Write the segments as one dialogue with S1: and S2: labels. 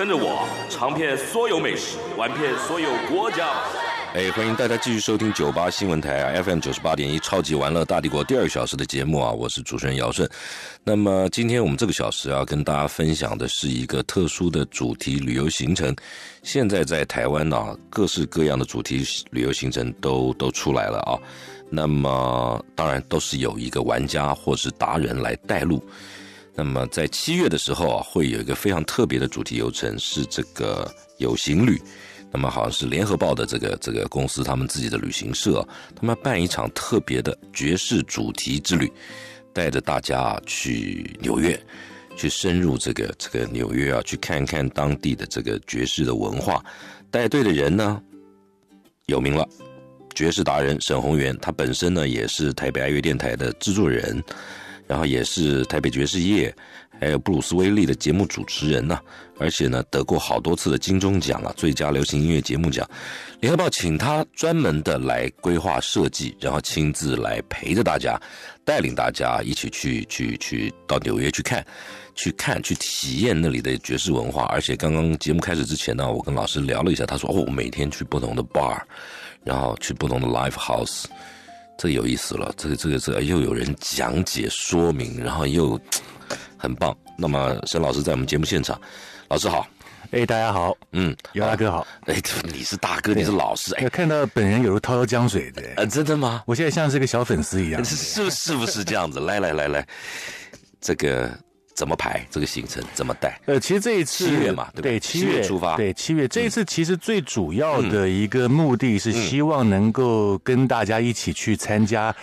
S1: 跟着我尝遍所有美食，玩遍所有国家。哎，欢迎大家继续收听九八新闻台啊，FM 九十八点一超级玩乐大帝国第二小时的节目啊，我是主持人姚顺。那么今天我们这个小时要跟大家分享的是一个特殊的主题旅游行程。现在在台湾啊，各式各样的主题旅游行程都都出来了啊。那么当然都是有一个玩家或是达人来带路。那么在七月的时候啊，会有一个非常特别的主题游程，是这个有行旅。那么好像是联合报的这个这个公司，他们自己的旅行社，他们办一场特别的爵士主题之旅，带着大家去纽约，去深入这个这个纽约啊，去看看当地的这个爵士的文化。带队的人呢，有名了，爵士达人沈宏源，他本身呢也是台北爱乐电台的制作人。然后也是台北爵士夜，还有布鲁斯威利的节目主持人呢，而且呢得过好多次的金钟奖啊，最佳流行音乐节目奖。联合报请他专门的来规划设计，然后亲自来陪着大家，带领大家一起去去去到纽约去看，去看去体验那里的爵士文化。而且刚刚节目开始之前呢，我跟老师聊了一下，他说哦，我每天去不同的 bar，然后去不同的 live house。这有意思了，这个这个这个、又有人讲解说明，然后又很棒。那么沈老师在我们节目现场，老师好，哎大家好，嗯，姚大哥好，哎，你是大哥，你是老师，哎，看到本人犹如滔滔江水的，呃真的吗？我现在像是个小粉丝一样，是是是不是这样子？来来来来，这个。怎么排这个行程？怎么带？呃，其实这一次七月嘛，对七月出发，对
S2: 七月这一次，其实最主要的一个目的是希望能够跟大家一起去参加，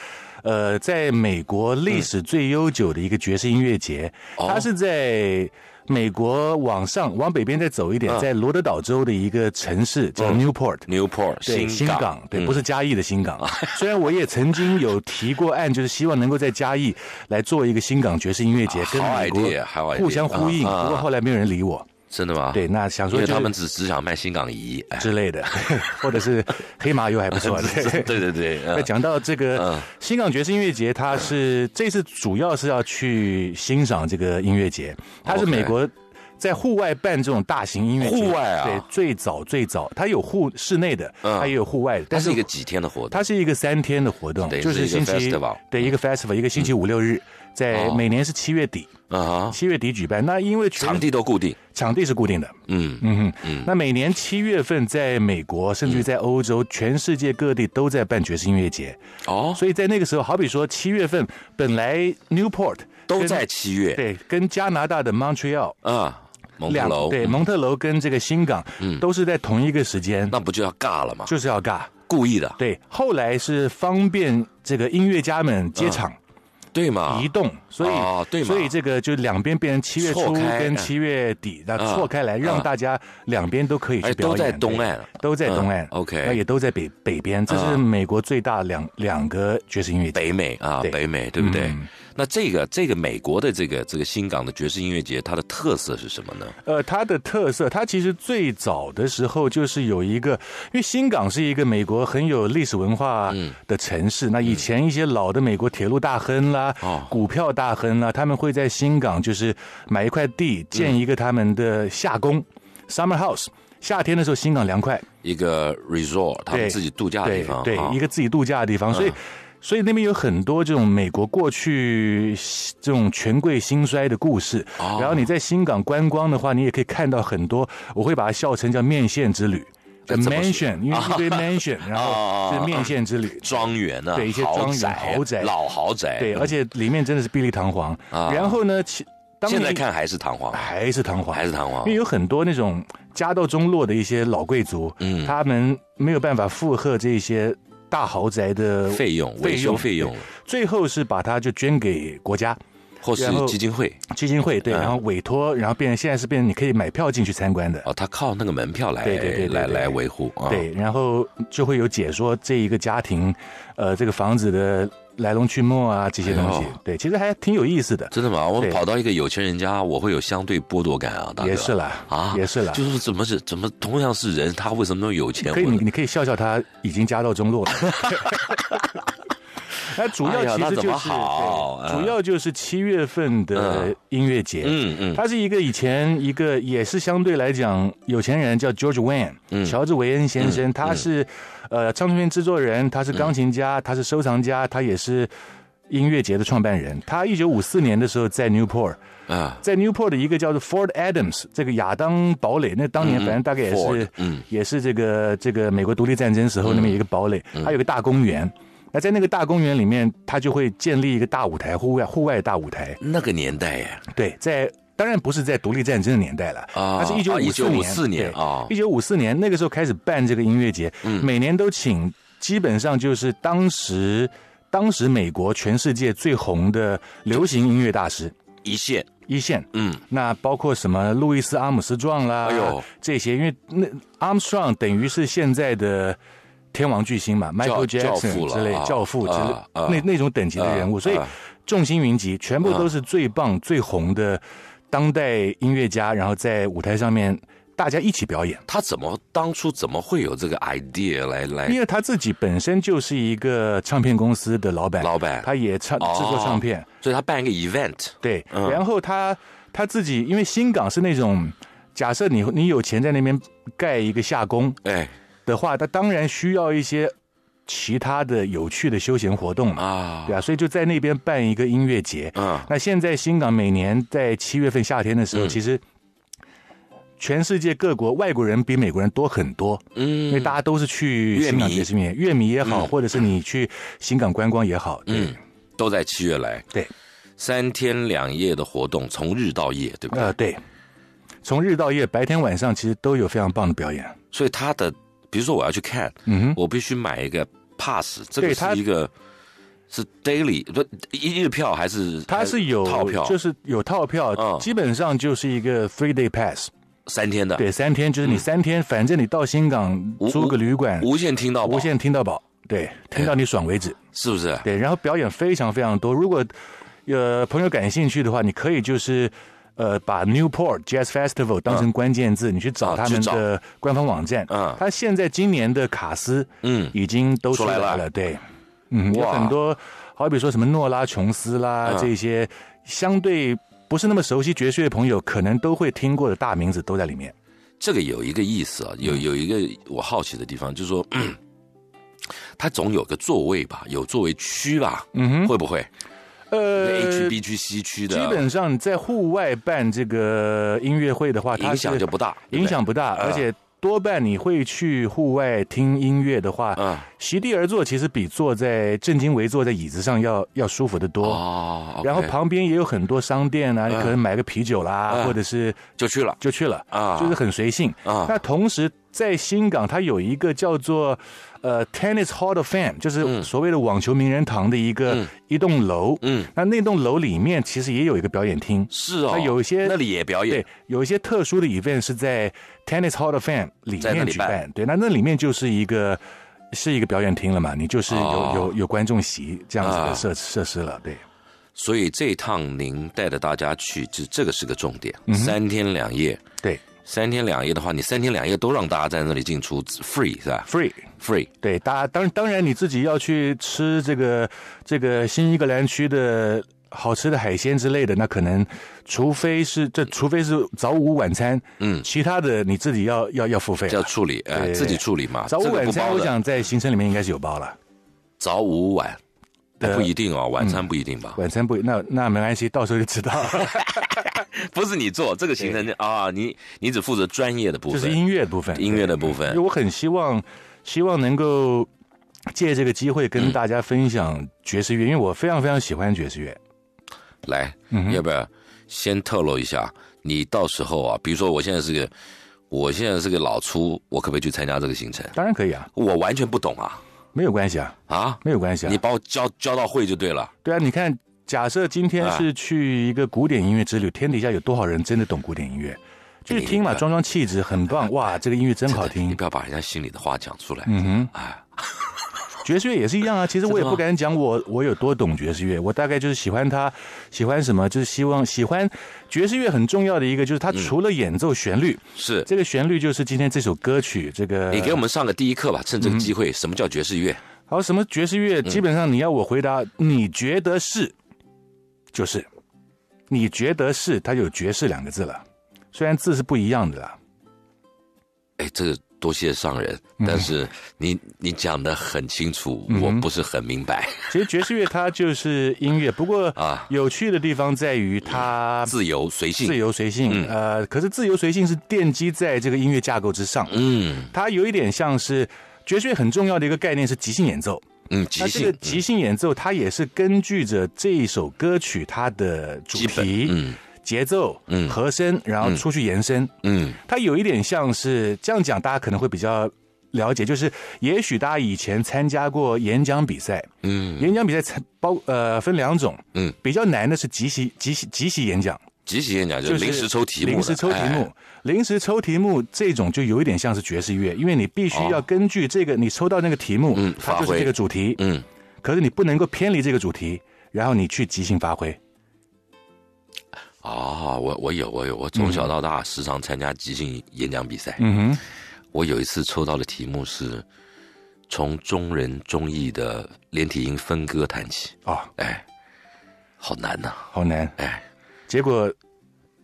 S2: 呃，在美国历史最悠久的一个爵士音乐节，它是在。美国往上，往北边再走一点，在罗德岛州的一个城市叫
S1: Newport，Newport
S2: 对新港，对不是嘉义的新港啊。虽然我也曾经有提过案，就是希望能够在嘉义来做一个新港爵士音乐节，跟美国互相呼应，不过后来没有人理我。真的吗？对，那想说就是他们只只想卖新港仪之类的，或者是黑麻油还不错。对对对。那讲到这个新港爵士音乐节，它是这次主要是要去欣赏这个音乐节，它是美国在户外办这种大型音乐。户外啊。对，最早最早，它有户室内的，它也有户外，的，但是一个几天的活动。它是一个三天的活动，就是星期对一个 festival，一个星期五六日。在每年是七月底啊，七月底举办。那因为场地都固定，场地是固定的。嗯嗯嗯。那每年七月份，在美国甚至于在欧洲，全世界各地都在办爵士音乐节哦。所以在那个时候，好比说七月份，本来 Newport 都在七月，对，跟加拿大的 Montreal 啊，蒙特楼对蒙特楼跟这个新港都是在同一个时间，那不就要尬了吗？就是要尬，故意的。对，后来是方便这个音乐家们接场。对嘛，移动，所以所以这个就两边变成七月初跟七月底，那错开来，让大家两边都可以去表演，都在东岸，都在东岸，OK，那也都在北北边，这是美国最大两两个
S1: 爵士音乐，北美啊，北美对不对？那这个这个美国的这个这个新港的爵士音乐节，它的特色是什么呢？
S2: 呃，它的特色，它其实最早的时候就是有一个，因为新港是一个美国很有历史文化的城市。那以前一些老的美国铁路大亨啦、股票大亨啦，他们会在新港就是买一块地，建一个他们的夏宫 （summer house）。夏天的时候，新港凉快，
S1: 一个 resort，他们自己度
S2: 假的地方，对一个自己度假的地方，所以。所以那边有很多这种美国过去这种权贵兴衰的故事。然后你在新港观光的话，你也可以看到很多。我会把它笑称叫“面线之旅 ”，the mansion，因为 一堆 mansion，然后是面
S1: 线之旅，庄园啊，对一些庄园、豪宅、老豪宅。对，而且
S2: 里面真的是碧绿堂皇。然后呢，其现在
S1: 看还是堂皇，还是堂皇，还是堂皇，因为有
S2: 很多那种家道中落的一些老贵族，嗯，他们没有办法附和这些。大豪宅的费用、维修费用，最后是把它就捐给国家，或是基金会、基金会对，然后委托，然后变现在是变成你可以买票进去参观的哦，他靠那个门票来对对对来来维护啊，对，然后就会有解说这一个家庭，呃，这个房子的。来龙去脉啊，这些东西，对，其实
S1: 还挺有意思的。真的吗？我跑到一个有钱人家，我会有相对剥夺感啊，大哥。也是了啊，也是了。就是怎么是，怎么同样是人，他为什么能有钱？可以，你你可以笑笑，他已经
S2: 家道中落了。他主要其实就是，主要就是七月份的音乐节。嗯嗯，他是一个以前一个也是相对来讲有钱人叫 George w a n 乔治维恩先生，他是呃唱片制作人，他是钢琴家，他是收藏家，他也是音乐节的创办人。他一九五四年的时候在 Newport 啊，在 Newport 的一个叫做 f o r d Adams 这个亚当堡垒，那当年反正大概也是，嗯，也是这个这个美国独立战争时候那么一个堡垒，还有个大公园。那在那个大公园里面，他就会建立一个大舞台，户外户外大舞台。那个年代呀，对，在当然不是在独立战争的年代了啊，他是一九五四年啊，一九五四年那个时候开始办这个音乐节，每年都请基本上就是当时当时美国全世界最红的流行音乐大师一线一线，嗯，那包括什么路易斯阿姆斯壮啦，哎呦，这些，因为那阿姆斯壮等于是现在的。天王巨星嘛，Michael Jackson 之类，教父之类，那那种等级的人物，所以众星云集，全部都是最棒、最红的当代音乐家，然后在舞台上
S1: 面大家一起表演。他怎么当初怎么会有这个 idea 来来？因为
S2: 他自己本身就是一个唱片公司的老板，老板，他也唱制作唱片，
S1: 所以他办一个 event，对。然后
S2: 他他自己，因为新港是那种，假设你你有钱在那边盖一个夏宫，哎。的话，他当然需要一些其他的有趣的休闲活动嘛，啊，对啊，所以就在那边办一个音乐节。嗯，那现在新港每年在七月份夏天的时候，其实全世界各国外国人比美国人多很多，嗯，因为大家都是去乐迷也是，乐迷也好，或者是你去新港观光也好，
S1: 嗯，都在七月来，对，三天两夜的活动，从日到夜，对吧？呃，对，从日到夜，
S2: 白天晚上其实都有非常棒的表演，
S1: 所以他的。比如说我要去看，我必须买一个 pass，这个是一个是 daily 不一日票还是它是有套票，就是
S2: 有套票，基本上就是一个 three day pass 三天的，对，三天就是你三天，反正你到新港租个旅馆，无限听到，无限听到宝，对，听到你爽为止，是不是？对，然后表演非常非常多，如果有朋友感兴趣的话，你可以就是。呃，把 Newport Jazz Festival 当成关键字，你去找他们的官方网站。嗯，他现在今年的卡斯，嗯，已经都出来了。对，嗯，有很多，好比说什么诺拉琼斯啦，这些相对不是那么熟悉爵士乐朋友，可能都会听过的大名字都在里
S1: 面。这个有一个意思啊，有有一个我好奇的地方，就是说，他总有个座位吧，有座位区吧，嗯，会不会？呃，H B 区、西区的，基本
S2: 上在户外办这个音乐会的话，影响就不大，影响不大。而且多半你会去户外听音乐的话，嗯，席地而坐其实比坐在正襟危坐在椅子上要要舒服的多啊。然后旁边也有很多商店啊，你可能买个啤酒啦，或者是就去了，就去了啊，就是很随性啊。那同时在新港，它有一个叫做。呃，Tennis Hall of Fame 就是所谓的网球名人堂的一个一栋楼。嗯，那那栋楼里面其实也有一个表演厅。是哦，那有一些那里也表演。对，有一些特殊的 event 是在 Tennis Hall of Fame 里面举办。对，那那里面就是一个是一个表演厅了嘛？你就是有有有观众席这样子的设设施了。对，
S1: 所以这一趟您带着大家去，这这个是个重点，三天两夜。对。三天两夜的话，你三天两夜都让大家在那里进出 free 是吧？free free 对，大家
S2: 当当然你自
S1: 己要去吃这个这个新英格兰区的好
S2: 吃的海鲜之类的，那可能除非是这，除非是早午晚餐，嗯，其他的你自己要要要付费，要处理，哎，自己处理嘛。早午晚餐我想在行程里面应该
S1: 是有包了，早午晚，不一定哦，晚餐不一定吧。
S2: 晚餐不那那没关系，到时候就知道。
S1: 不是你做这个行程啊，你你只负责专业的部分，就是音乐部分，音乐的部分。因
S2: 为我很希望，希望能够借这个机会跟大家分享爵士乐，因为我非常非常喜欢爵士乐。
S1: 来，要不要先透露一下？你到时候啊，比如说我现在是个，我现在是个老粗，我可不可以去参加这个行程？当然可以啊，我完全不懂啊，
S2: 没有关系啊，啊，没有关
S1: 系，啊，你把我教教到会就对了。
S2: 对啊，你看。假设今天是去一个古典音乐之旅，天底下有多少人真的懂古典音乐？去听嘛，装装气质很棒。哇，这个音乐真好听！不要把人家心里的话讲出来。
S1: 嗯哼，啊，
S2: 爵士乐也是一样啊。其实我也不敢讲我我有多懂爵士乐，我大概就是喜欢他，喜欢什么就是希望喜欢爵士乐很重要的一个就是他除了演奏旋律
S1: 是这个旋律就是今天这首歌曲这个。你给我们上的第一课吧，趁这个机会，什么叫爵士
S2: 乐？好，什么爵士乐？基本上你要我回答，你觉得是？就是，你觉得是它就有爵士两个字了，虽然字是不一样的。
S1: 哎，这个多谢上人，但是你你讲的很清楚，我不是很明白。其实爵士乐它就是音乐，不过啊，有
S2: 趣的地方在于它自由随性，自由随性。呃，可是自由随性是奠基在这个音乐架构之上。嗯，它有一点像是爵士乐很重要的一个概念是即兴演奏。嗯，他这个即兴演奏，他也是根据着这一首歌曲它的主题、嗯、节奏、嗯、和声，然后出去延伸。嗯，它有一点像是这样讲，大家可能会比较了解，就是也许大家以前参加过演讲比赛，嗯，演讲比赛包呃分两种，嗯，比较难的是即席即席即席演讲，即席演讲就是临时抽题目，临时抽题目。临时抽题目这种就有一点像是爵士乐，因为你必须要根据这个你抽到那个题目，它就是这个主题。嗯，可是你不能够偏离这个主题，然后你去即兴发挥。
S1: 啊，我我有我有，我从小到大时常参加即兴演讲比赛。嗯哼，我有一次抽到的题目是从中人中意的连体音分割谈起。哦，哎，好难呐，好难。哎，结果。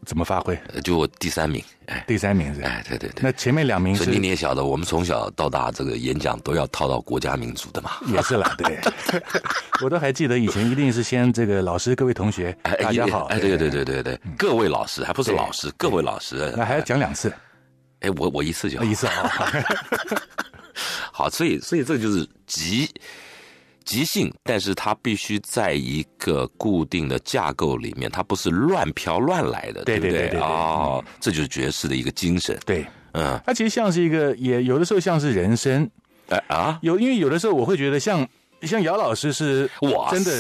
S1: 怎么发挥？就我第三名，哎，第三名是，哎，对对对。那前面两名，所以你也晓得，我们从小到大这个演讲都要套到国家民族的嘛。也是啦，对。
S2: 我都还记得以前一定是先这个老师各位同学
S1: 大家好，哎对对对对对，各位老师还不是老师各位老师，那还要讲两次，哎我我一次就好一次啊，好，所以所以这就是急。即兴，但是他必须在一个固定的架构里面，他不是乱飘乱来的，对对对对，哦，这就是爵士的一个精神。对，嗯，他其实像是一个，也有的时候像是人生，哎啊，有因为有的时
S2: 候我会觉得像像姚老师是，哇，真的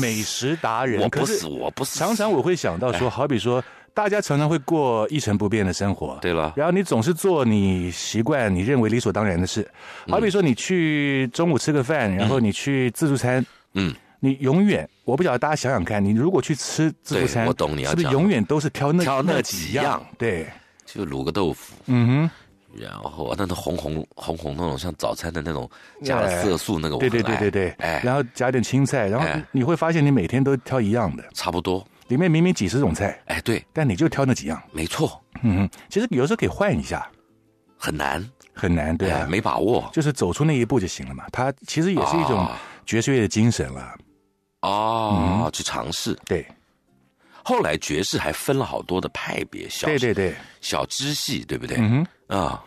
S2: 美食达人，我不是我不是，常常我会想到说，好比说。大家常常会过一成不变的生活，对了。然后你总是做你习惯、你认为理所当然的事。好比说，你去中午吃个饭，然后你去自助餐，嗯，你永远，我不晓得大家想想看，你如果去吃自助餐，我懂你要是不是永远都是挑那挑那几样？对，
S1: 就卤个豆腐，
S2: 嗯哼，
S1: 然后那那红红红红那种像早餐的那种加了色素那个，对对对对对，哎，
S2: 然后加点青菜，然后你会发现你每天都挑一样的，差不多。里面明明几十种菜，哎，对，但你就挑那几样，没错。嗯，其实有时候可以换一下，很难，很难，对，没把握，就是走出那一步就行了嘛。它
S1: 其实也是一种爵士乐的精神了，哦，去尝试。对，后来爵士还分了好多的派别，小对对对，小支系，对
S2: 不对？嗯啊，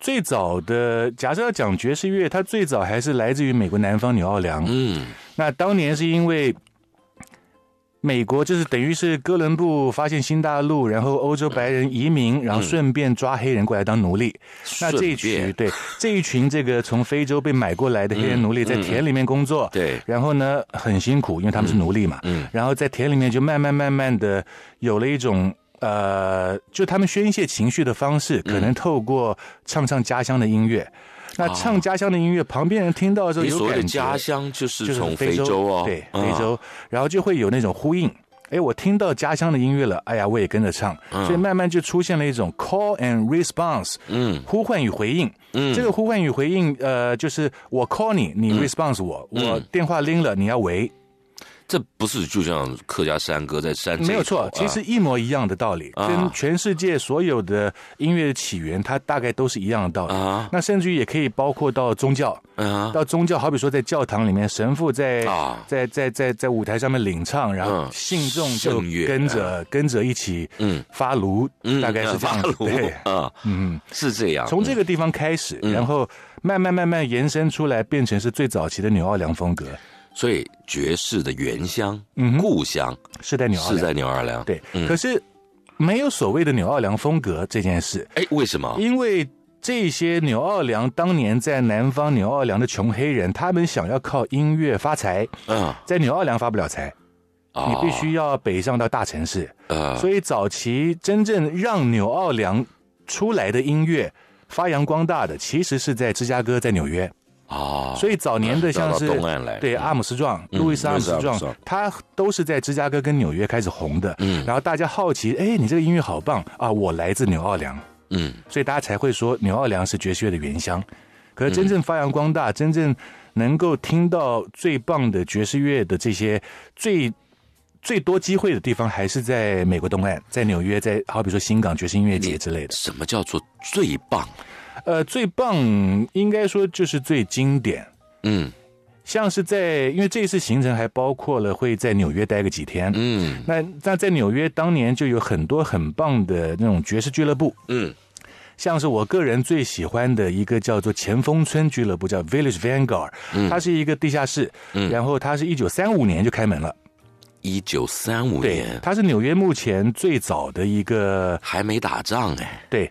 S2: 最早的假设要讲爵士乐，它最早还是来自于美国南方纽奥良。嗯，那当年是因为。美国就是等于是哥伦布发现新大陆，然后欧洲白人移民，然后顺便抓黑人过来当奴隶。那这一群对这一群这个从非洲被买过来的黑人奴隶，在田里面工作，对，然后呢很辛苦，因为他们是奴隶嘛，嗯，然后在田里面就慢慢慢慢的有了一种呃，就他们宣泄情绪的方式，可能透过唱唱家乡的音乐。那唱家乡的音乐，旁边人听到的时候有感觉。
S1: 家乡就是就是非洲哦，对，非洲，
S2: 然后就会有那种呼应。哎，我听到家乡的音乐了，哎呀，我也跟着唱。所以慢慢就出现了一种 call and response，嗯，呼唤与回应。嗯，这个呼唤与回应，呃，就是我 call 你，你 response 我，
S1: 我电话拎了，你要喂，这不是就像客家山歌在山，没有错，其实一
S2: 模一样的道理，跟全世界所有的音乐的起源，它大概都是一样的道理啊。那甚至于也可以包括到宗教，啊、到宗教，好比说在教堂里面，神父在在在在在舞台上面领唱，然后信众就跟
S1: 着跟着一起嗯发炉，大概是这样，对啊，嗯，是这样，从
S2: 这个地方开始，然后慢慢慢慢延伸出来，变成是最早期的纽奥良风格。
S1: 所以爵士的原乡，故乡是在纽是在纽奥良。对，可
S2: 是没有所谓的纽奥良风格这件事。哎，为什么？因为这些纽奥良当年在南方纽奥良的穷黑人，他们想要靠音乐发财。嗯，在纽奥良发不了财，你必须要北上到大城市。啊，所以早期真正让纽奥良出来的音乐发扬光大的，其实是在芝加哥，在纽约。啊，所以早年的像是对阿姆斯壮、路易斯阿姆斯壮，他都是在芝加哥跟纽约开始红的。嗯，然后大家好奇，哎，你这个音乐好棒啊！我来自纽奥良，嗯，所以大家才会说纽奥良是爵士乐的原乡。可是真正发扬光大、真正能够听到最棒的爵士乐的这些最最多机会的地方，还是在美国东岸，在纽约，在好比说新港爵士音乐节之类的。什么叫做最棒？呃，最棒应该说就是最经典，嗯，像是在因为这次行程还包括了会在纽约待个几天，嗯，那那在纽约当年就有很多很棒的那种爵士俱乐部，嗯，像是我个人最喜欢的一个叫做前锋村俱乐部，叫 Village Vanguard，它是一个地下室，嗯，然后它是一九三五年就开门了，一九三五年，它是纽约目前最早的一个，还没打仗哎，对。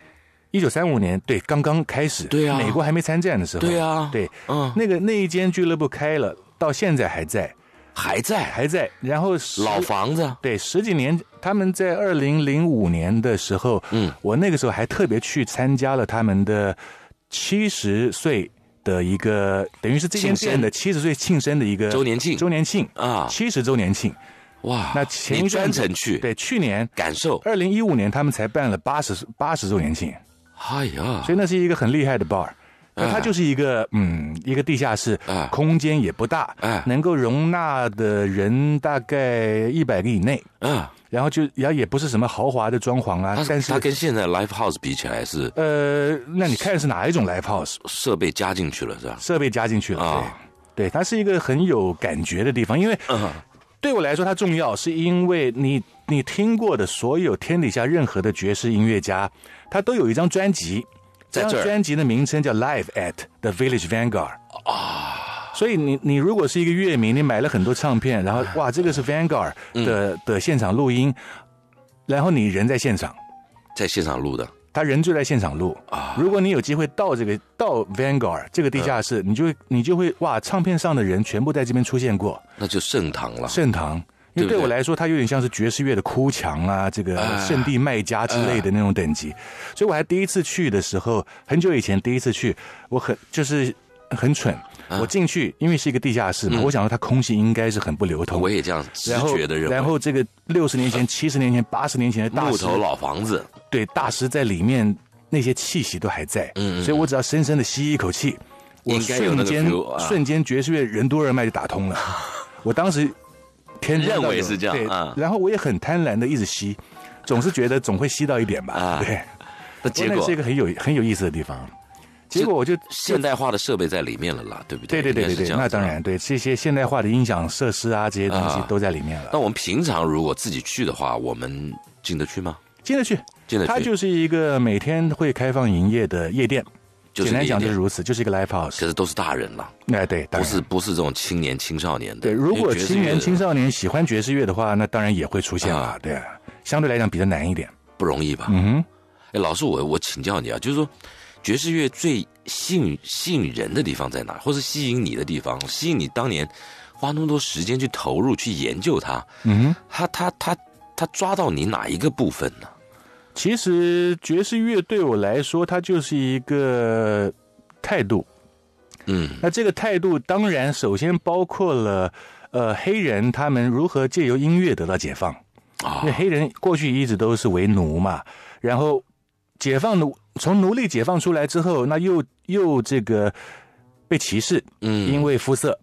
S2: 一九三五年，对，刚刚开始，对呀，美国还没参战的时候，对呀，对，嗯，那个那一间俱乐部开了，到现在还在，还在，还在，然后老房子，对，十几年，他们在二零零五年的时候，嗯，我那个时候还特别去参加了他们的七十岁的一个，等于是庆生的七十岁庆生的一个周年庆，周年庆啊，七十周年庆，哇，那前专程去，对，去年感受，二零一五年他们才办了八十八十周年庆。哎呀，所以那是一个很厉害的 bar，那它就是一个嗯一个地下室，空间也不大，能够容纳的人大概一百个以内，啊，然后就然后也不是什么豪华的装潢啊，但是它跟
S1: 现在 live house 比起来是，呃，那你看是哪一种 live house 设备加进去了是吧？设备加进去了，
S2: 对，对，它是一个很有感觉的地方，因为对我来说它重要，是因为你你听过的所有天底下任何的爵士音乐家。他都有一张专辑，这张专辑的名称叫《Live at the Village Vanguard》啊，所以你你如果是一个乐迷，你买了很多唱片，然后哇，这个是 Vanguard 的的现场录音，然后你人在现场，在现场录的，他人就在现场录啊。如果你有机会到这个到 Vanguard 这个地下室，你就会你就会哇，唱片上的人全部在这边出现过，那就盛唐了，盛唐。因为对我来说，它有点像是爵士乐的哭墙啊，这个圣地卖家之类的那种等级，所以我还第一次去的时候，很久以前第一次去，我很就是很蠢，我进去，因为是一个地下室，我想说它空气应该是很不流通。我也这样，直觉的认为。然后这个六十年前、七十年前、八十年前的大石木头老房子，对大师在里面那些气息都还在，所以我只要深深的吸一口气，我瞬间瞬间爵士乐人多人脉就打通了，我当时。天认为是这样，对。然后我也很贪婪的一直吸，总是觉得总会吸到一点吧。啊，对。那结果是一个很有很有意思的地方。
S1: 结果我就现代化的设备在里面了啦，对不对？对对对对对，那当然
S2: 对这些现代化的音响设施啊，这些东西都在里面了。那我们平常如果自
S1: 己去的话，我们进得去吗？进得去，进得去。它就
S2: 是一个每天会开
S1: 放营业的夜店。简单讲就是如此，就是一个 life house。其实都是大人了，哎，对，不是不是这种青年青少年的。对，如果青年青少年喜欢爵士乐的话，那当然也会出现啊。对，相对来讲比较难一点，不容易吧？嗯哼。哎，老师，我我请教你啊，就是说爵士乐最吸引吸引人的地方在哪，或是吸引你的地方，吸引你当年花那么多时间去投入去研究它？嗯，他他他他抓到你哪一个部分呢？其实爵士乐对我来
S2: 说，它就是一个态度。嗯，那这个态度当然首先包括了，呃，黑人他们如何借由音乐得到解放。啊，因为黑人过去一直都是为奴嘛，然后解放奴从奴隶解放出来之后，那又又这个被歧视，嗯，因为肤色。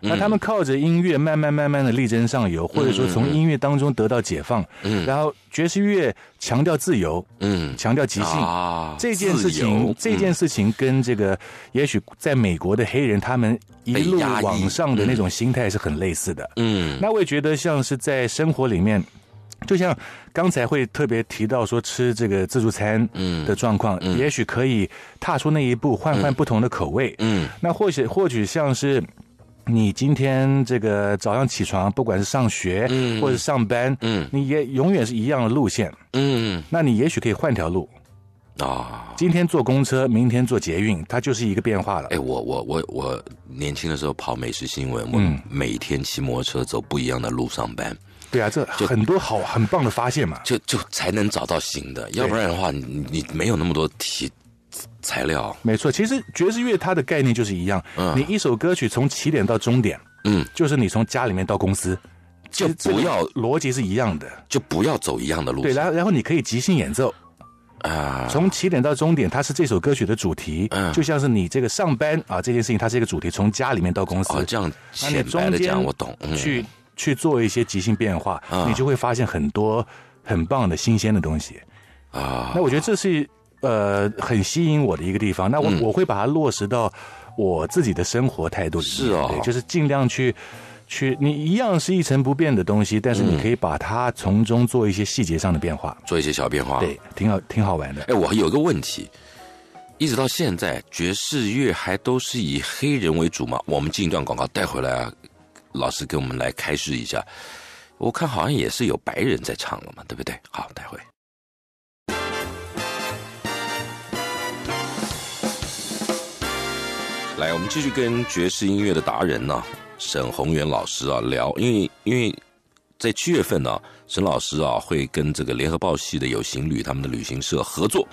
S2: 那他们靠着音乐慢慢慢慢的力争上游，或者说从音乐当中得到解放。嗯。然后爵士乐强调自由，嗯，强调即兴。啊，这件事情，这件事情跟这个，也许在美国的黑人他们一路往上的那种心态是很类似的。嗯。那我也觉得像是在生活里面，就像刚才会特别提到说吃这个自助餐，嗯的状况，也许可以踏出那一步，换换不同的口味。嗯。那或许，或许像是。你今天这个早上起床，不管是上学嗯，或者上班，嗯，你也永远是一样的路线，嗯，那你也许可以换条路啊。
S1: 今天坐公车，明天坐捷运，它就是一个变化了。哎，我我我我年轻的时候跑美食新闻，我每天骑摩托车走不一样的路上班。对啊，这很多好很棒的发现嘛。就就才能找到新的，要不然的话，你你没有那么多体。材料
S2: 没错，其实爵士乐它的概念就是一样，
S1: 你一首歌曲从
S2: 起点到终点，嗯，就是你从家里面到公司，就不要逻辑是一样的，就不要走一样的路。对，然后然后你可以即兴演奏啊，从起点到终点，它是这首歌曲的主题，就像是你这个上班啊这件事情，它是一个主题，从家里面到公司，这样浅白的讲我懂，去去做一些即兴变化，你就会发现很多很棒的新鲜的东西啊。那我觉得这是。呃，很吸引我的一个地方，那我我会把它落实到我自己的生活态度里面，对，就是尽量去去，你一样是一成不变的东西，但是你可以把它从中做一些细节上的变化，
S1: 做一些小变化，对，挺好，挺好玩的。哎，我有一个问题，一直到现在爵士乐还都是以黑人为主嘛？我们进一段广告带回来啊，老师给我们来开示一下。我看好像也是有白人在唱了嘛，对不对？好，待会。来，我们继续跟爵士音乐的达人呢，沈宏源老师啊聊，因为因为在七月份呢，沈老师啊会跟这个联合报系的有行旅他们的旅行社合作，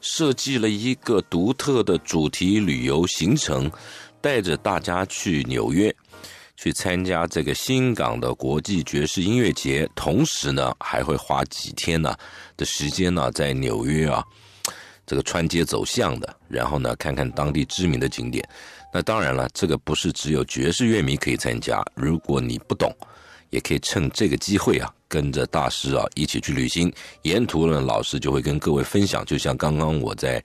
S1: 设计了一个独特的主题旅游行程，带着大家去纽约，去参加这个新港的国际爵士音乐节，同时呢还会花几天呢的时间呢在纽约啊。这个穿街走巷的，然后呢，看看当地知名的景点。那当然了，这个不是只有爵士乐迷可以参加。如果你不懂，也可以趁这个机会啊，跟着大师啊一起去旅行。沿途呢，老师就会跟各位分享。就像刚刚我在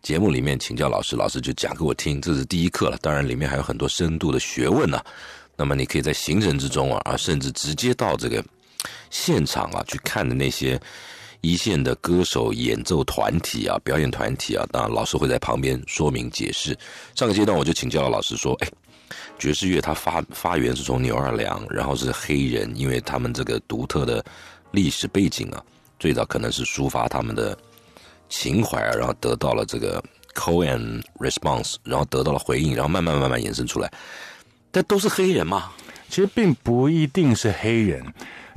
S1: 节目里面请教老师，老师就讲给我听，这是第一课了。当然，里面还有很多深度的学问呢。那么，你可以在行程之中啊，啊，甚至直接到这个现场啊去看的那些。一线的歌手、演奏团体啊，表演团体啊，那老师会在旁边说明解释。上个阶段我就请教了老师说：“哎，爵士乐它发发源是从牛二梁，然后是黑人，因为他们这个独特的历史背景啊，最早可能是抒发他们的情怀啊，然后得到了这个 co and response，然后得到了回应，然后慢慢慢慢延伸出来。但都是黑人吗？其实并不一定是黑人。”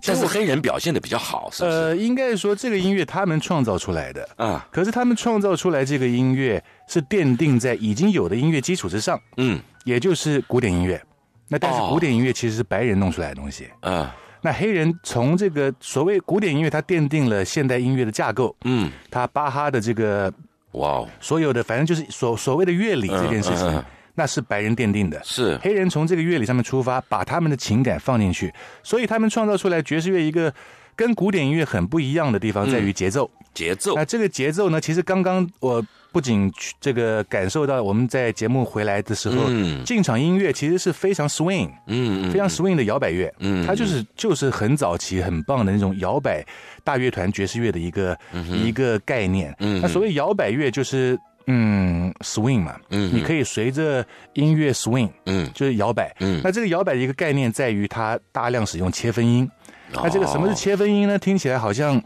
S1: 但是黑人表现的比较好，
S2: 是不是？呃，应该说这个音乐他们创造出来的啊，可是他们创造出来这个音乐是奠定在已经有的音乐基础之上，嗯，也就是古典音乐。那但是古典音乐其实是白人弄出来的东西，嗯。那黑人从这个所谓古典音乐，它奠定了现代音乐的架构，嗯，它巴哈的这个哇，所有的反正就是所所谓的乐理这件事情。那是白人奠定的，是黑人从这个乐理上面出发，把他们的情感放进去，所以他们创造出来爵士乐一个跟古典音乐很不一样的地方，在于节奏。节奏。那这个节奏呢？其实刚刚我不仅这个感受到，我们在节目回来的时候，进场音乐其实是非常 swing，嗯，非常 swing 的摇摆乐。嗯，它就是就是很早期很棒的那种摇摆大乐团爵士乐的一个一个概念。嗯，那所谓摇摆乐就是。嗯，swing 嘛，嗯，你可以随着音乐 swing，嗯，就是摇摆，嗯，那这个摇摆的一个概念在于它大量使用切分音，那这个什么是切分音呢？听起来好像。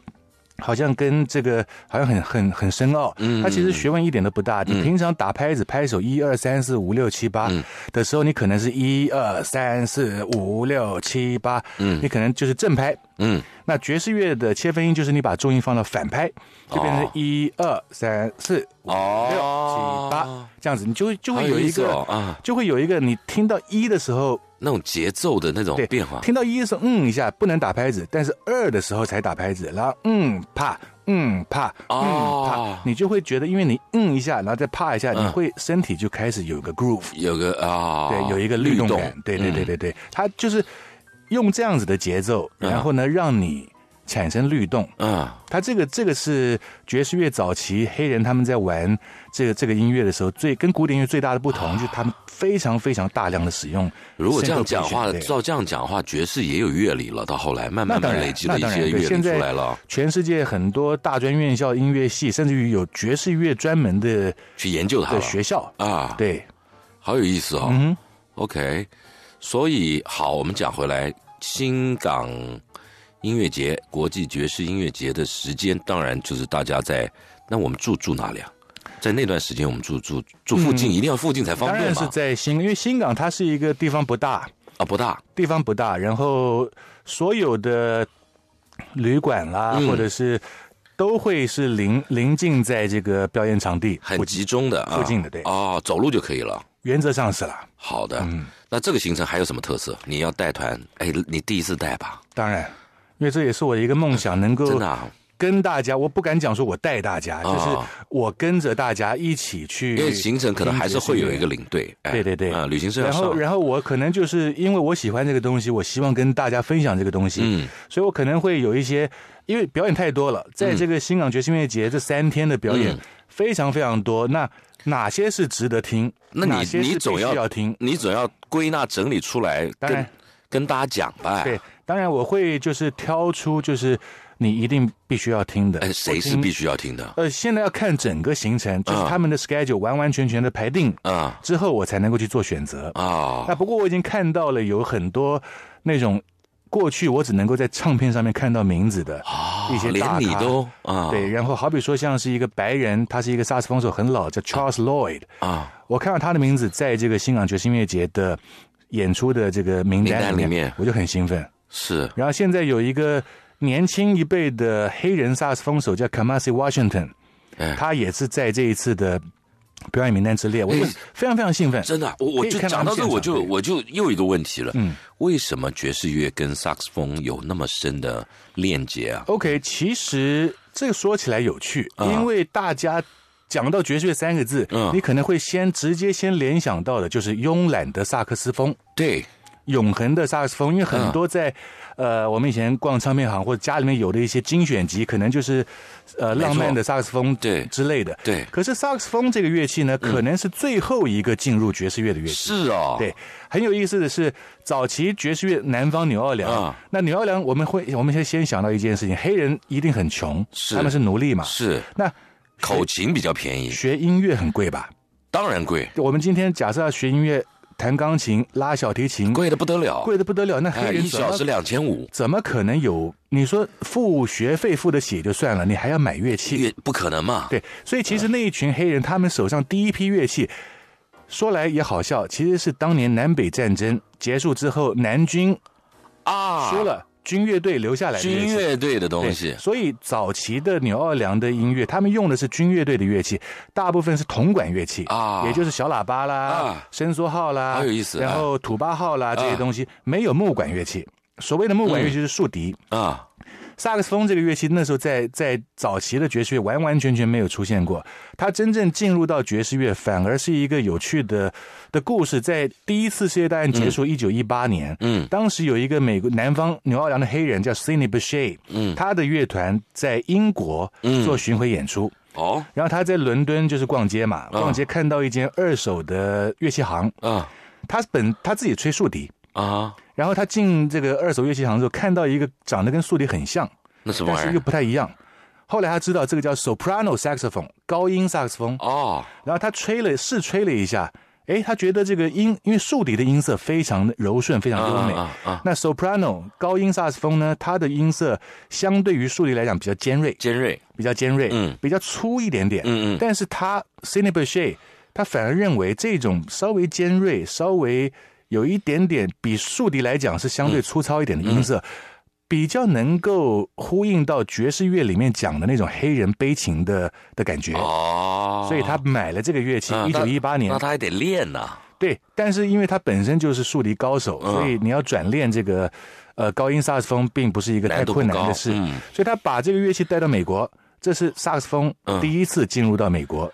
S2: 好像跟这个好像很很很深奥，嗯，他其实学问一点都不大。你平常打拍子拍手一二三四五六七八的时候，你可能是一二三四五六七八，嗯，你可能就是正拍，嗯。那爵士乐的切分音就是你把重音放到反拍，就变成一二三四五六七八这样子，你就会就会有一个啊，就会有一个你听到一
S1: 的时候。那种节奏的那
S2: 种变化，听到一的时候嗯一下不能打拍子，但是二的时候才打拍子，然后嗯啪嗯啪嗯啪，你就会觉得，因为你嗯一下，然后再啪一下，你会身体就开始有个 groove，有个啊，对，有一个律动感，对对对对对，他就是用这样子的节奏，然后呢让你。产生律动，嗯，它这个这个是爵士乐早期黑人他们在玩这个这个音乐的时候，最跟古典乐最大的不同就是，他们非常非常大量的使用。
S1: 如果这样讲话，照这样讲话，爵士也有乐理了。到后来慢慢累积了一些乐理出来了。
S2: 全世界很多大专院校音乐系，甚至于有爵士乐专
S1: 门的去研究它的学校啊，对，好有意思哦。OK，所以好，我们讲回来，新港。音乐节，国际爵士音乐节的时间，当然就是大家在那我们住住哪里啊？在那段时间我们住住住附近，一定要附近才方便嘛。当然是在
S2: 新，因为新港它是一个地方不大啊，不大，地方不大。然后所有的旅馆啦，或者是都会是邻临近在这个表演场
S1: 地，很集中的，啊、附近的对。哦，走路就可以了。
S2: 原则上是了。
S1: 好的，那这个行程还有什么特色？你要带团，哎，你第一次带吧？
S2: 当然。因为这也是我的一个梦想，能够 跟大家，我不敢讲说我带大家，就是我跟着大
S1: 家一起去。因为行程可能还是会有一个领队，对对对啊，旅行社然后，
S2: 然后我可能就是因为我喜欢这个东西，我希望跟大家分享这个东西，嗯，所以我可能会有一些，因为表演太多了，在这个新港爵士音乐节这三天的表演非常非常多，那哪些是值得听？哪些你总要
S1: 听？你总要归纳整理出来，跟跟大家讲吧。对。
S2: 当然，我会就是挑出就是你一定必须要听的。哎，谁是必须要听的？呃，现在要看整个行程，就是他们的 schedule 完完全全的排定啊，之后我才能够去做选择啊。那不过我已经看到了有很多那种过去我只能够在唱片上面看到名字的啊一些大咖，连你都啊对。然后好比说像是一个白人，他是一个萨斯风手，很老，叫 Charles Lloyd 啊。我看到他的名字在这个新港爵士音乐节的演出的这个名单里面，我就很兴奋。是，然后现在有一个年轻一辈的黑人萨克斯风手叫 Kamasi Washington，他也是在这一次的表演名单之列，我非常非常兴奋。真的，我我就讲到这，我就
S1: 我就又一个问题了，嗯，为什么爵士乐跟萨克斯风有那么深的链接啊？OK，其实这个说起来有趣，因为大家讲到
S2: 爵士乐三个字，嗯，你可能会先直接先联想到的就是慵懒的萨克斯风，对。永恒的萨克斯风，因为很多在，呃，我们以前逛唱片行或者家里面有的一些精选集，可能就是，呃，浪漫的萨克斯风对之类的。对。可是萨克斯风这个乐器呢，可能是最后一个进入爵士乐的乐器。是啊。对。很有意思的是，早期爵士乐南方纽奥良，那纽奥良我们会，我们先先想到一件事情：黑人一定很穷，他们是奴隶嘛？是。
S1: 那口琴比较便宜，
S2: 学音乐很贵吧？当然贵。我们今天假设要学音乐。弹钢琴、拉小提琴，贵的不得了，贵的不得了。那黑人一小时两千五，怎么可能有？你说付学费付得起就算了，你还要买乐器，不可能嘛？对，所以其实那一群黑人，他们手上第一批乐器，说来也好笑，其实是当年南北战争结束之后，南军啊输了。军乐队留下来军乐队的东西，所以早期的纽奥良的音乐，他们用的是军乐队的乐器，大部分是铜管乐器啊，也就是小喇叭啦、伸缩号啦，好有意思。然后土巴号啦这些东西，没有木管乐器。所谓的木管乐器是竖笛啊。萨克斯风这个乐器，那时候在在早期的爵士乐完完全全没有出现过。它真正进入到爵士乐，反而是一个有趣的的故事。在第一次世界大战结束，一九一八年，嗯，当时有一个美国南方纽奥良的黑人叫 s i n n y b e c h e 嗯，他的乐团在英国做巡回演出，哦，然后他在伦敦就是逛街嘛，逛街看到一间二手的乐器行，啊，他本他自己吹竖笛啊。然后他进这个二手乐器行的时候，看到一个长得跟竖笛很像，但是又不太一样。后来他知道这个叫 Soprano Saxophone 高音萨克斯风。哦。然后他吹了试吹了一下，哎，他觉得这个音，因为竖笛的音色非常柔顺，非常优美。啊啊。那 Soprano 高音萨克斯风呢？它的音色相对于竖笛来讲比较尖锐。尖锐。比较尖锐。嗯。比较粗一点点。嗯嗯。但是他 c i n e b r c h e 他反而认为这种稍微尖锐，稍微。有一点点比竖笛来讲是相对粗糙一点的音色，比较能够呼应到爵士乐里面讲的那种黑人悲情的的感觉。哦，所以他买了这个乐器，一九一八年，那他还得练呢。对，但是因为他本身就是竖笛高手，所以你要转练这个呃高音萨克斯风，并不是一个太困难的事。所以他把这个乐器带到美国，这是萨克斯风第一次进入到美国。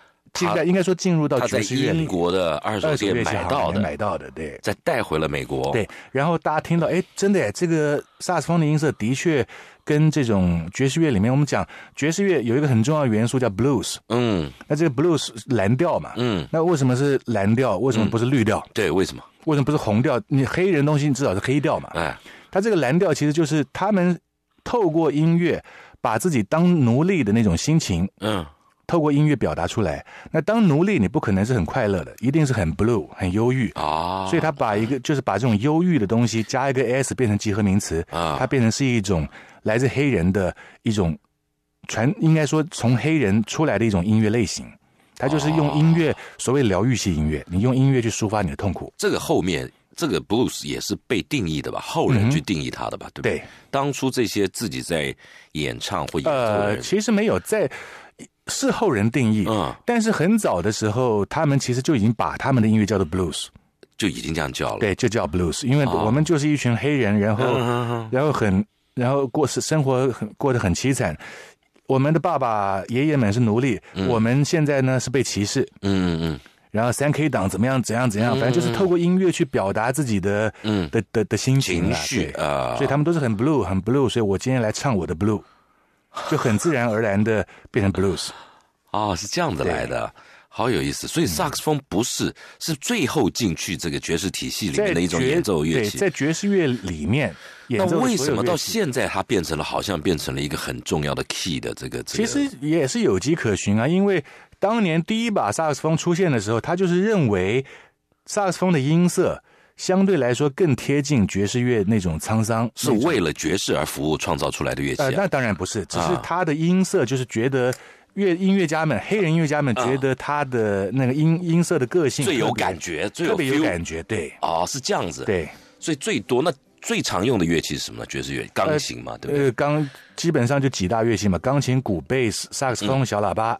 S2: 在应该说进入到爵士乐英国的二手店买到的，买到的，
S1: 对。再带回了美国。对。
S2: 然后大家听到，哎，真的哎，这个萨斯风的音色的确跟这种爵士乐里面，我们讲爵士乐有一个很重要的元素叫 blues。嗯。那这个 blues 蓝调嘛。嗯。那为什么是蓝调？为什么不是绿调？对，为什么？为什么不是红调？你黑人东西，你至少是黑调嘛。哎。他这个蓝调其实就是他们透过音乐把自己当奴隶的那种心情。嗯。透过音乐表达出来。那当奴隶，你不可能是很快乐的，一定是很 blue、很忧郁啊。所以他把一个就是把这种忧郁的东西加一个 s 变成集合名词啊，它变成是一种来自黑人的一种传，应该说从黑人出来的一种音乐类型。他就是用音乐，所谓疗愈系音乐，你用音乐去抒发你的痛苦。
S1: 这个后面，这个 blues 也是被定义的吧？后人去定义他的吧，对不对？当初这些自己在演唱或演奏其实没有在。是后人定义，嗯，
S2: 但是很早的时候，他们其实就已经把他们的音乐叫做 blues，就已经这样叫了，对，就叫 blues，因为我们就是一群黑人，然后，然后很，然后过生生活很过得很凄惨，我们的爸爸、爷爷们是奴隶，我们现在呢是被歧视，嗯嗯嗯，然后三 K 党怎么样，怎样怎样，反正就是透过音乐去表达自己的，嗯的的的心情情绪啊，所以他们都是很 blue 很 blue，所以我今天来唱我的 blue。就很自然而然的变
S1: 成 blues，哦，是这样子来的，好有意思。所以萨克斯风不是是最后进去这个爵士体系里面的一种演奏乐器，在爵士乐里
S2: 面。那为什么到
S1: 现在它变成了好像变成了一个很重要的 key 的这个？其实
S2: 也是有迹可循啊，因为当年第一把萨克斯风出现的时候，他就是认为萨克斯风的音色。相对来说更贴近爵士乐那种沧桑，是为
S1: 了爵士而服务创造出来的乐器。呃，那当然不是，只是
S2: 它的音色，就是觉得乐音乐家们、黑人音乐家们觉得它的那个音音色的个性最有感
S1: 觉，最有感觉。对，哦，是这样子。对，所以最多那最常用的乐器是什么？爵士乐，钢琴嘛，对
S2: 不对？钢基本上就几大乐器嘛，钢琴、鼓、贝斯、萨克斯、风、小喇叭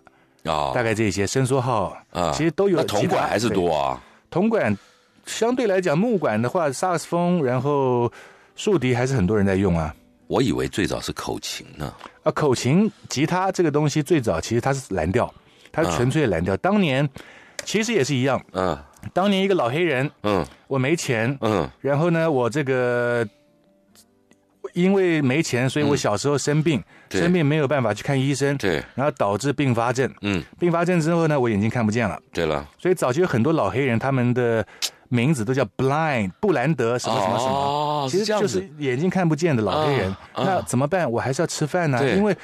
S2: 啊，大概这些，伸缩号啊，其实都有。铜管还是多啊，铜管。相对来讲，木管的话，萨克斯风，然后竖笛还是很多人在用啊。我以为最早是口琴呢。啊，口琴、吉他这个东西最早其实它是蓝调，它是纯粹的蓝调。当年其实也是一样。嗯。当年一个老黑人。嗯。我没钱。嗯。然后呢，我这个因为没钱，所以我小时候生病，生病没有办法去看医生，对，然后导致并发症。嗯。并发症之后呢，我眼睛看不见了。对了。所以早期有很多老黑人，他们的。名字都叫 Blind 布兰德什么什么什么，其实就是眼睛看不见的老黑人。那怎么办？我还是要吃饭呢，因为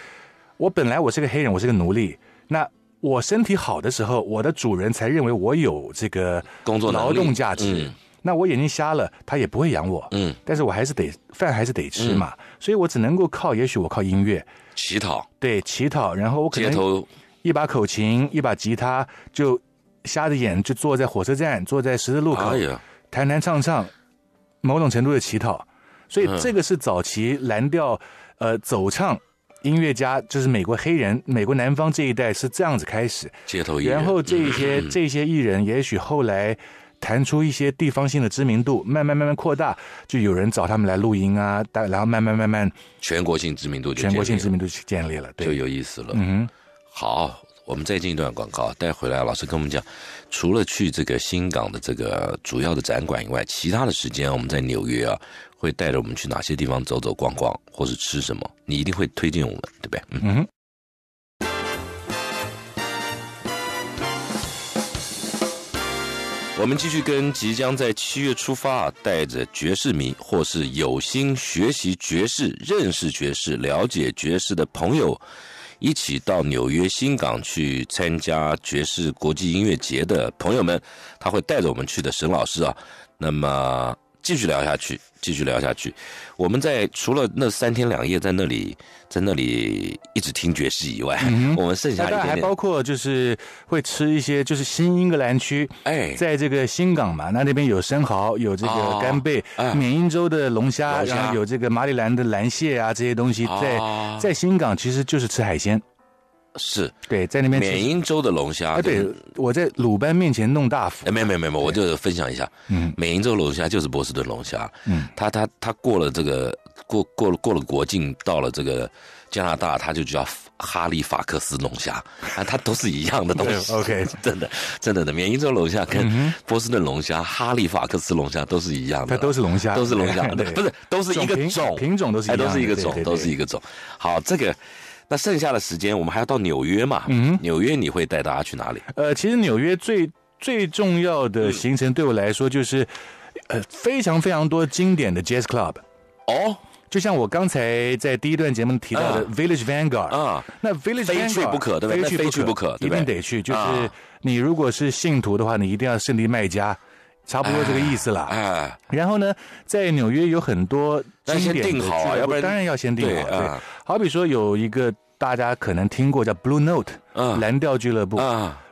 S2: 我本来我是个黑人，我是个奴隶。那我身体好的时候，我的主人才认为我有这个工作劳动价值。嗯，那我眼睛瞎了，他也不会养我。嗯，但是我还是得饭还是得吃嘛，所以我只能够靠，也许我靠音乐乞讨，对乞讨。然后我可能街头一把口琴一把吉他就。瞎着眼就坐在火车站，坐在十字路口，弹弹唱唱，某种程度的乞讨。所以这个是早期蓝调，呃，走唱音乐家，就是美国黑人、美国南方这一代是这样子开始。街头艺人，然后这些这些艺人，也许后来弹出一些地方性的知名度，慢慢慢慢扩大，就有人找他们来录音啊，但然后慢慢慢慢，
S1: 全国性知名度，全国性知名度建立了，对，就有意思了。嗯，好。我们再进一段广告，带回来。老师跟我们讲，除了去这个新港的这个主要的展馆以外，其他的时间我们在纽约啊，会带着我们去哪些地方走走逛逛，或是吃什么？你一定会推荐我们，对不对？嗯。我们继续跟即将在七月出发，带着爵士迷或是有心学习爵士、认识爵士、了解爵士的朋友。一起到纽约新港去参加爵士国际音乐节的朋友们，他会带着我们去的。沈老师啊，那么。继续聊下去，继续聊下去。我们在除了那三天两夜在那里，在那里一直听爵士以外，我们剩下的还包
S2: 括就是会吃一些就是新英格兰区，哎，在这个新港嘛，那那边有生蚝，有这个干贝，缅因州的龙虾，然后有这个马里兰的蓝蟹啊这些东西，在在新港其实就是吃海鲜。
S1: 是，对，在那边。缅因州的龙虾，哎，对，我在鲁班面前弄大福。哎，没有没有没有，我就分享一下，嗯，缅因州龙虾就是波士顿龙虾，嗯，他他他过了这个过过了过了国境，到了这个加拿大，他就叫哈利法克斯龙虾，啊，他都是一样的东西。OK，真的真的的，缅因州龙虾跟波士顿龙虾、哈利法克斯龙虾都是一样的，都是龙虾，都是龙虾，对，不是都是一个种品种，都是，都是一个种，都是一个种。好，这个。那剩下的时间，我们还要到纽约嘛？嗯，纽约你会带大家去哪里？呃，其
S2: 实纽约最最重要的行程对我来说，就是呃非常非常多经典的 jazz club 哦，就像我刚才在第一段节目提到的 Village Vanguard 啊，那 Village Vanguard 非去不可，对吧？非去不可，一定得去。就是你如果是信徒的话，你一定要圣地卖家。差不多这个意思了，哎。然后呢，在纽约有很多经典的要不然当然要先定好。好比说有一个大家可能听过叫 Blue Note，蓝调俱乐部。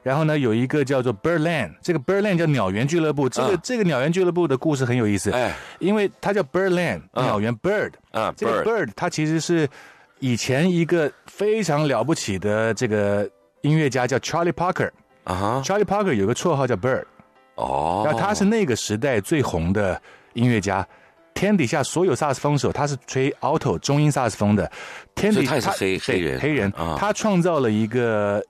S2: 然后呢，有一个叫做 Birdland，这个 Birdland 叫鸟园俱乐部。这个这个鸟园俱乐部的故事很有意思，因为它叫 Birdland，鸟园 Bird。这个 Bird 它其实是以前一个非常了不起的这个音乐家，叫 Charlie Parker。啊，Charlie Parker 有个绰号叫 Bird。哦，那他是那个时代最红的音乐家，天底下所有萨斯风手，他是吹 alto 中音萨斯风的。天底下他黑黑人黑人，他创造了一个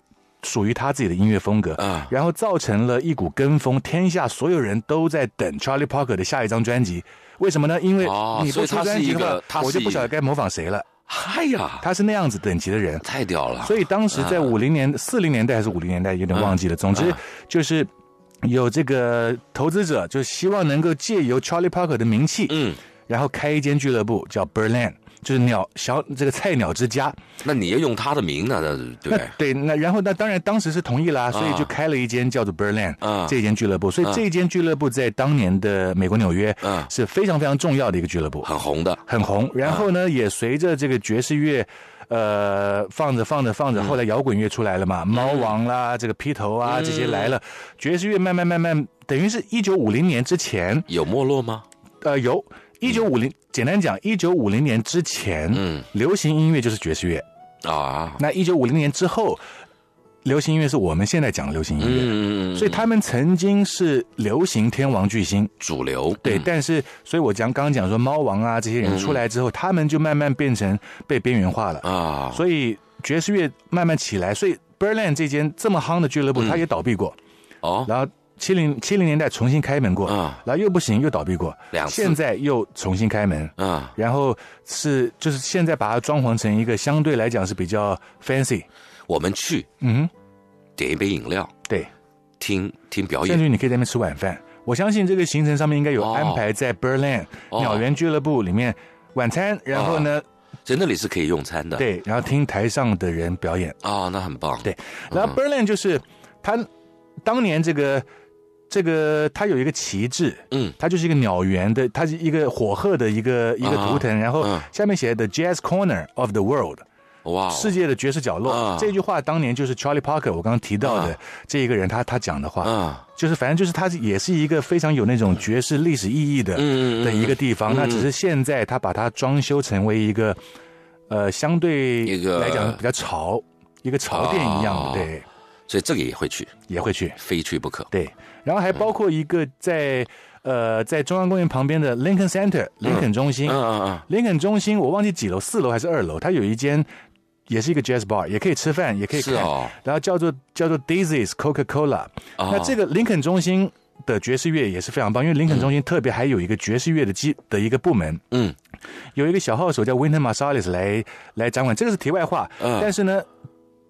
S2: 属于他自己的音乐风格，然后造成了一股跟风，天下所有人都在等 Charlie Parker 的下一张专辑。为什么呢？因为你不出专辑的话，我就不晓得该模仿谁了。嗨呀，他是那样子等级的人，太屌了。所以当时在五零年四零年代还是五零年代，有点忘记了。总之就是。有这个投资者就希望能够借由 Charlie Parker 的名气，嗯，然后开一间俱乐部，叫 b e r l a n 就是鸟小这个菜鸟之家。那你要用他的名呢？那对对，那然后那当然当时是同意啦，所以就开了一间叫做 b e r l a n 啊，这间俱乐部。所以这间俱乐部在当年的美国纽约嗯，是非常非常重要的一个俱乐部，很红的，很红。然后呢，也随着这个爵士乐。呃，放着放着放着，后来摇滚乐出来了嘛，猫王啦，这个披头啊，这些来了，爵士乐慢慢慢慢，等于是一九五零年之前有没落吗？呃，有，一九五零，简单讲，一九五零年之前，嗯，流行音乐就是爵士乐啊，那一九五零年之后。流行音乐是我们现在讲的流行音乐，所以他们曾经是流行天王巨星、主流对，但是所以我讲刚刚讲说猫王啊这些人出来之后，他们就慢慢变成被边缘化了啊。所以爵士乐慢慢起来，所以 b e r l i n 这间这么夯的俱乐部，它也倒闭过哦，然后七零七零年代重新开门过啊，然后又不行又倒闭过两次，现在又重新开门啊，然后是就是现在把它装潢成一个相对来讲是比较 fancy。我们去，嗯，点一杯饮料，对，
S1: 听听表演。将
S2: 军，你可以在那边吃晚饭。我相信这个行程上面应该有安排在 Berlin 鸟园俱乐部里面晚餐。然后呢，
S1: 在那里是可以用餐的，对，
S2: 然后听台上的人表演。啊，那很棒。对，然后 Berlin 就是他当年这个这个他有一个旗帜，嗯，它就是一个鸟园的，它是一个火鹤的一个一个图腾，然后下面写的 Jazz Corner of the World。哇！世界的爵士角落，这句话当年就是 Charlie Parker 我刚刚提到的这一个人，他他讲的话，就是反正就是他也是一个非常有那种爵士历史意义的的一个地方。那只是现在他把它装修成为一个，呃，相对来讲比较潮一个潮店一样的。对，
S1: 所以这个也会去，也会去，非去不可。对，
S2: 然后还包括一个在呃在中央公园旁边的 Lincoln Center 林肯中心，嗯嗯嗯，林肯中心我忘记几楼，四楼还是二楼？它有一间。也是一个 Jazz Bar，也可以吃饭，也可以看。然后叫做叫做 Daisies Coca Cola。那这个林肯中心的爵士乐也是非常棒，因为林肯中心特别还有一个爵士乐的机的一个部门。嗯，有一个小号手叫 Winter Masalis 来来掌管。这个是题外话。嗯。但是呢，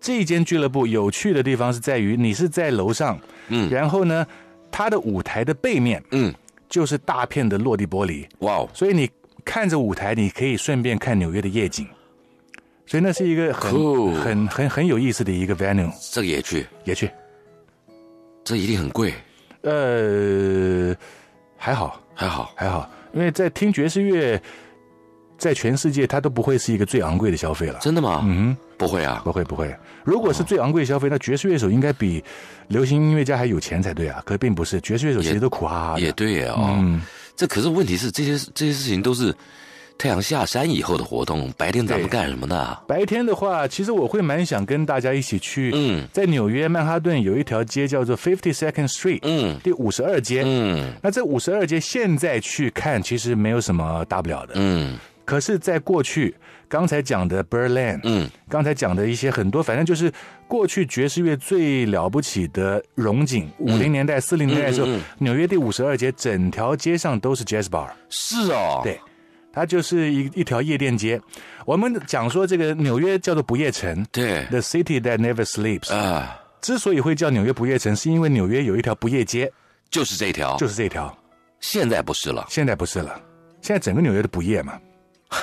S2: 这间俱乐部有趣的地方是在于，你是在楼上。嗯。然后呢，它的舞台的背面，嗯，就是大片的落地玻璃。哇哦！所以你看着舞台，你可以顺便看纽约的夜景。所以那是一个很很很很有意思的一个 venue，这个也去也去，这一定很贵。呃，还好还好还好，因为在听爵士乐，在全世界它都不会是一个最昂贵的消费了。真的吗？嗯，不会啊，不会不会。如果是最昂贵消费，那爵士乐手应该比流行音乐家还有钱才对啊。可并不是，爵士乐手
S1: 其实都苦哈哈的。也对啊，嗯。这可是问题是这些这些事情都是。太阳下山以后的活动，白天咱们干什么呢？
S2: 白天的话，其实我会蛮想跟大家一起去。嗯，在纽约曼哈顿有一条街叫做 Fifty Second Street，嗯，第五十二街。嗯，那这五十二街现在去看，其实没有什么大不了的。嗯，可是，在过去，刚才讲的 Berlin，嗯，刚才讲的一些很多，反正就是过去爵士乐最了不起的荣景。五零年代、四零年代的时候，纽约第五十二街整条街上都是 Jazz Bar。是哦，对。它就是一一条夜店街，我们讲说这个纽约叫做不夜城，对，The City that Never Sleeps 啊，之所以会叫纽约不夜城，是因
S1: 为纽约有一条不夜街，就是这条，就是这条，现在不是了，现在不是了，现
S2: 在整个纽约都不
S1: 夜嘛，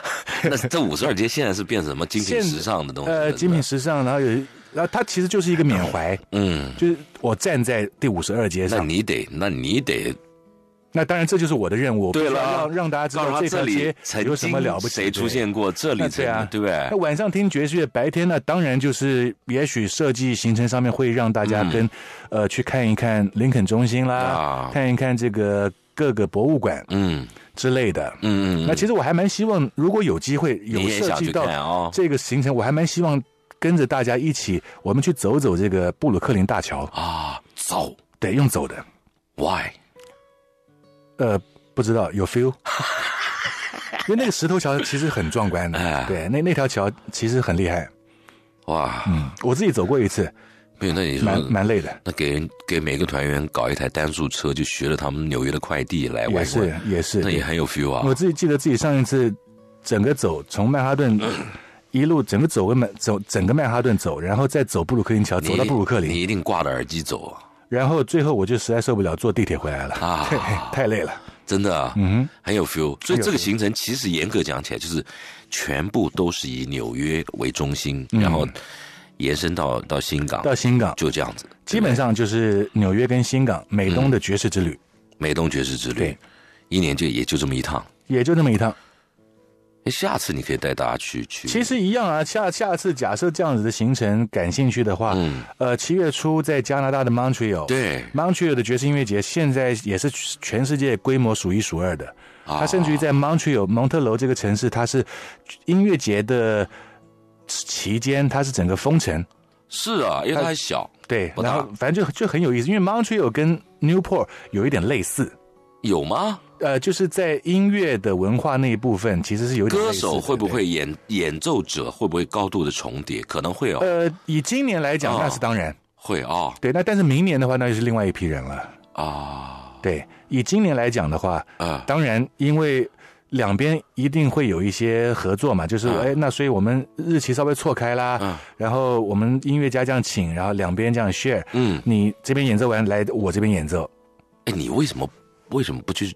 S1: 那这五十二街现在是变什么精品时尚的东
S2: 西？呃，精品时尚，然后有，然后它其实就是一个缅怀，嗯，就是我站
S1: 在第五十二街上，那你得，那你得。
S2: 那当然，这就是我的任务，对了，让让大家知道这里街有什么了不起谁出
S1: 现过这里？对啊，对不对？那
S2: 晚上听爵士，乐，白天呢？当然就是，也许设计行程上面会让大家跟呃去看一看林肯中心啦，看一看这个各个博物馆嗯之类的嗯嗯。那其实我还蛮希望，如果有机会有设计到这个行程，我还蛮希望跟着大家一起，我们去走走这个布鲁克林大桥啊，走得用走的，why？呃，不知道有 feel，因为那个石头桥其实很壮观的，对，那那条桥其实很厉
S1: 害，哇，嗯，我自己走过一次，没有，那你说蛮蛮累的，那给给每个团员搞一台单数车，就学着他们纽约的快递来，也是也是，那也很有 feel 啊，我
S2: 自己记得自己上一次整个走从曼哈顿 一路整个走个曼走整个曼哈顿走，然后再走布鲁克林桥，走到布鲁克林，你
S1: 一定挂着耳机走。然后最后我就实在受不了，坐地铁回来了啊，太累了，真的，啊，嗯，很有 feel。所以这个行程其实严格讲起来，就是全部都是以纽约为中心，然后延伸到到新港，到新港就这样子，基本上就是纽约跟新港美东的爵士之旅，美东爵士之旅，对，一年就也就这么一趟，也就这么一趟。下次你可以带大家去去。
S2: 其实一样啊，下下次假设这样子的行程感兴趣的话，嗯，呃，七月初在加拿大的 Montreal，对，Montreal 的爵士音乐节现在也是全世界规模数一数二的。他甚至于在 Montreal 蒙特楼这个城市，它是音乐节的期间，它是整个封城。
S1: 是啊，因为它还小，对，然后
S2: 反正就就很有意思，因为 Montreal 跟 Newport 有一点类似，有吗？呃，就是在音乐的文化那一部分，其实是有点歌手会
S1: 不会演演奏者会不会高度的重叠，可能会哦。呃，以今年来讲，那是当然会哦。
S2: 对，那但是明年的话，那就是另外一批人了啊。对，以今年来讲的话啊，当然，因为两边一定会有一些合作嘛，就是哎，那所以我们日期稍微错开啦，然后我们音乐家这样请，然后两边这样 share。嗯，你这边演奏完来我这边演奏。哎，你为什么为什么不去？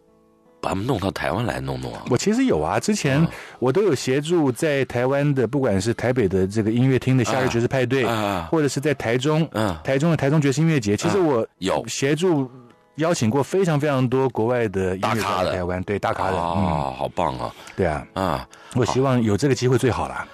S2: 咱们弄到台湾来弄弄啊！我其实有啊，之前我都有协助在台湾的，不管是台北的这个音乐厅的夏日爵士派对，啊或者是在台中，嗯，台中的台中爵士音乐节，其实我有协助邀请过非常非常多国外的大咖的台湾，对大咖的啊，
S1: 好棒啊！对啊，啊，我希望有这个机会最好了。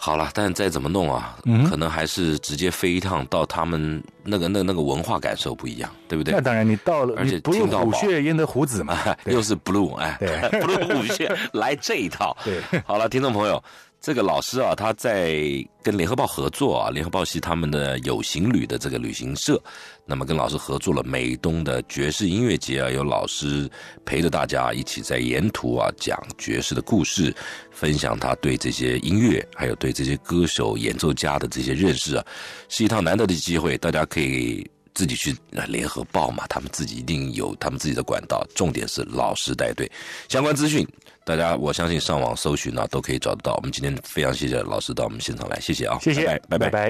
S1: 好了，但再怎么弄啊，可能还是直接飞一趟到他们那个、那那个文化感受不一样，对不对？那当
S2: 然，你到了而且不用虎穴焉得虎子嘛，
S1: 又是 blue 哎
S2: ，blue 虎穴
S1: 来这一套。对，好了，听众朋友。这个老师啊，他在跟联合报合作啊，联合报系他们的有行旅的这个旅行社，那么跟老师合作了美东的爵士音乐节啊，有老师陪着大家一起在沿途啊讲爵士的故事，分享他对这些音乐还有对这些歌手演奏家的这些认识啊，是一趟难得的机会，大家可以自己去联合报嘛，他们自己一定有他们自己的管道，重点是老师带队，相关资讯。大家，我相信上网搜寻啊，都可以找得到。我们今天非常谢谢老师到我们现场来，谢谢啊，谢谢，拜拜拜。